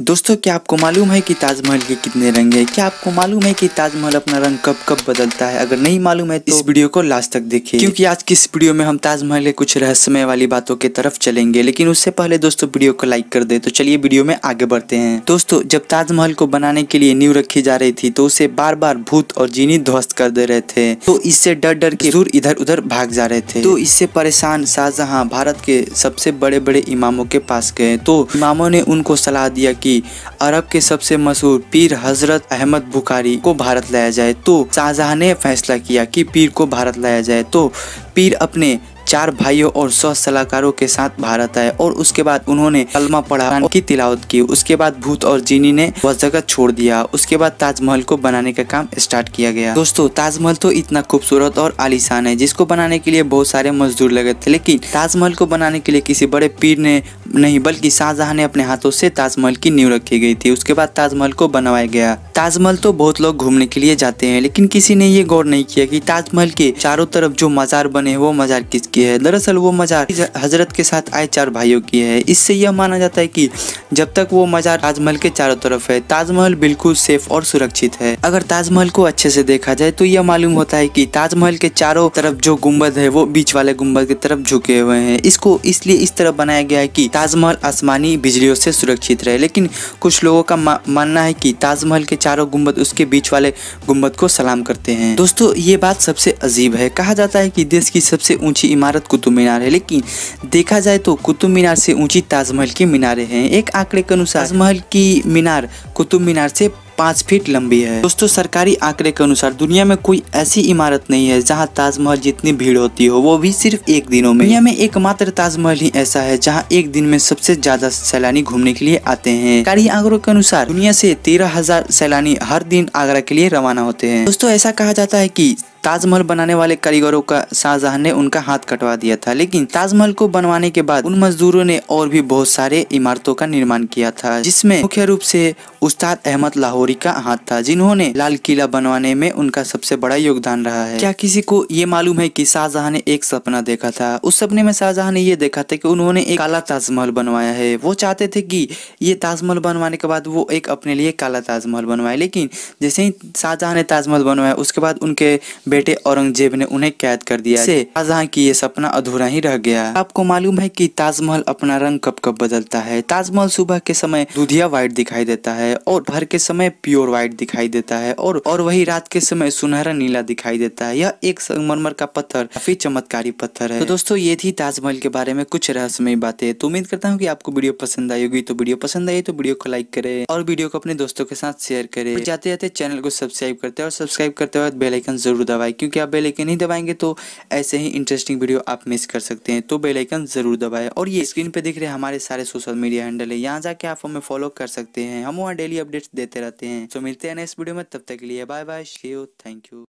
दोस्तों क्या आपको मालूम है कि ताजमहल के कितने रंग हैं क्या आपको मालूम है कि ताजमहल अपना रंग कब कब बदलता है अगर नहीं मालूम है तो इस वीडियो को लास्ट तक देखिए क्योंकि आज की इस वीडियो में हम ताजमहल के कुछ रहस्यमय वाली बातों की तरफ चलेंगे लेकिन उससे पहले दोस्तों वीडियो को लाइक कर दे तो चलिए वीडियो में आगे बढ़ते हैं दोस्तों जब ताजमहल को बनाने के लिए नींव रखी जा रही थी तो उसे बार बार भूत और जीनी ध्वस्त कर दे रहे थे तो इससे डर डर के दूर इधर उधर भाग जा रहे थे तो इससे परेशान शाहजहां भारत के सबसे बड़े बड़े इमामों के पास गए तो इमामों ने उनको सलाह दिया कि अरब के सबसे मशहूर पीर हजरत अहमद बुखारी को भारत लाया जाए तो शाहजहां ने फैसला किया कि पीर को भारत लाया जाए तो पीर अपने चार भाइयों और सौ सलाहकारों के साथ भारत आए और उसके बाद उन्होंने कलमा पढ़ा की तिलावत की उसके बाद भूत और जीनी ने वह जगह छोड़ दिया उसके बाद ताजमहल को बनाने का काम स्टार्ट किया गया दोस्तों ताजमहल तो इतना खूबसूरत और आलिशान है जिसको बनाने के लिए बहुत सारे मजदूर लगे थे लेकिन ताजमहल को बनाने के लिए किसी बड़े पीर ने नहीं बल्कि शाहजहां ने अपने हाथों से ताजमहल की नींव रखी गई थी उसके बाद ताजमहल को बनवाया गया ताजमहल तो बहुत लोग घूमने के लिए जाते हैं लेकिन किसी ने ये गौर नहीं किया कि ताजमहल के चारों तरफ जो मजार बने वो मजार किस की है दरअसल वो मज़ार हजरत के साथ आए चार भाइयों की है इससे यह माना जाता है कि जब तक वो मज़ार ताजमहल के चारों तरफ है ताजमहल बिल्कुल सेफ और सुरक्षित है अगर ताजमहल को अच्छे से देखा जाए तो यह मालूम होता है की ताजमहल के चारों तरफ जो गुम्बद है वो बीच वाले गुम्बद की तरफ झुके हुए है इसको इसलिए इस तरह बनाया गया है की ताजमहल आसमानी बिजलियों से सुरक्षित रहे लेकिन कुछ लोगों का मानना है की ताजमहल के चारों गुम्बद उसके बीच वाले गुम्बद को सलाम करते हैं दोस्तों ये बात सबसे अजीब है कहा जाता है कि देश की सबसे ऊंची इमारत कुतुब मीनार है लेकिन देखा जाए तो कुतुब मीनार से ऊंची ताजमहल की मीनारें हैं एक आंकड़े के अनुसार ताजमहल की मीनार कुतुब मीनार से पाँच फीट लंबी है दोस्तों सरकारी आंकड़े के अनुसार दुनिया में कोई ऐसी इमारत नहीं है जहां ताजमहल जितनी भीड़ होती हो वो भी सिर्फ एक दिनों में दुनिया में एकमात्र ताजमहल ही ऐसा है जहां एक दिन में सबसे ज्यादा सैलानी घूमने के लिए आते हैं सरकारी आंकड़ों के अनुसार दुनिया से तेरह हजार सैलानी हर दिन आगरा के लिए रवाना होते हैं दोस्तों ऐसा कहा जाता है की ताजमहल बनाने वाले कारीगरों का शाहजहां ने उनका हाथ कटवा दिया था लेकिन ताजमहल को बनवाने के बाद उन मजदूरों ने और भी बहुत सारे इमारतों का निर्माण किया था जिसमें मुख्य रूप से उस्ताद अहमद लाहौरी का हाथ था जिन्होंने लाल किला बनवाने में उनका सबसे बड़ा योगदान रहा है क्या किसी को ये मालूम है की शाहजहां ने एक सपना देखा था उस सपने में शाहजहां ने ये देखा था की उन्होंने एक काला ताजमहल बनवाया है वो चाहते थे की ये ताजमहल बनवाने के बाद वो एक अपने लिए काला ताजमहल बनवाए लेकिन जैसे ही शाहजहां ने ताजमहल बनवाया उसके बाद उनके बेटे औरंगजेब ने उन्हें कैद कर दिया से शाहजहां की ये सपना अधूरा ही रह गया आपको मालूम है कि ताजमहल अपना रंग कब कब बदलता है ताजमहल सुबह के समय दुधिया व्हाइट दिखाई देता है और भर के समय प्योर व्हाइट दिखाई देता है और और वही रात के समय सुनहरा नीला दिखाई देता है यह एक संगमरमर का पत्थर काफी चमत्कारी पत्थर है तो दोस्तों ये थी ताजमहल के बारे में कुछ रहस्यमय बातें तो उम्मीद करता हूँ की आपको वीडियो पसंद आई होगी तो वीडियो पसंद आई तो वीडियो को लाइक करे और वीडियो को अपने दोस्तों के साथ शेयर करे जाते जाते चैनल को सब्सक्राइब करते हैं और सब्सक्राइब करते हुए बेलाइकन जरूर दबा दबाएं क्योंकि आप बेलाइकन नहीं दबाएंगे तो ऐसे ही इंटरेस्टिंग वीडियो आप मिस कर सकते हैं तो बेलाइकन ज़रूर दबाएं और ये स्क्रीन पर दिख रहे हमारे सारे सोशल मीडिया हैंडल है यहाँ जाके आप हमें फॉलो कर सकते हैं हम वहाँ डेली अपडेट्स देते रहते हैं तो मिलते हैं नेक्स्ट वीडियो में तब तक के लिए बाय बाय थैंक यू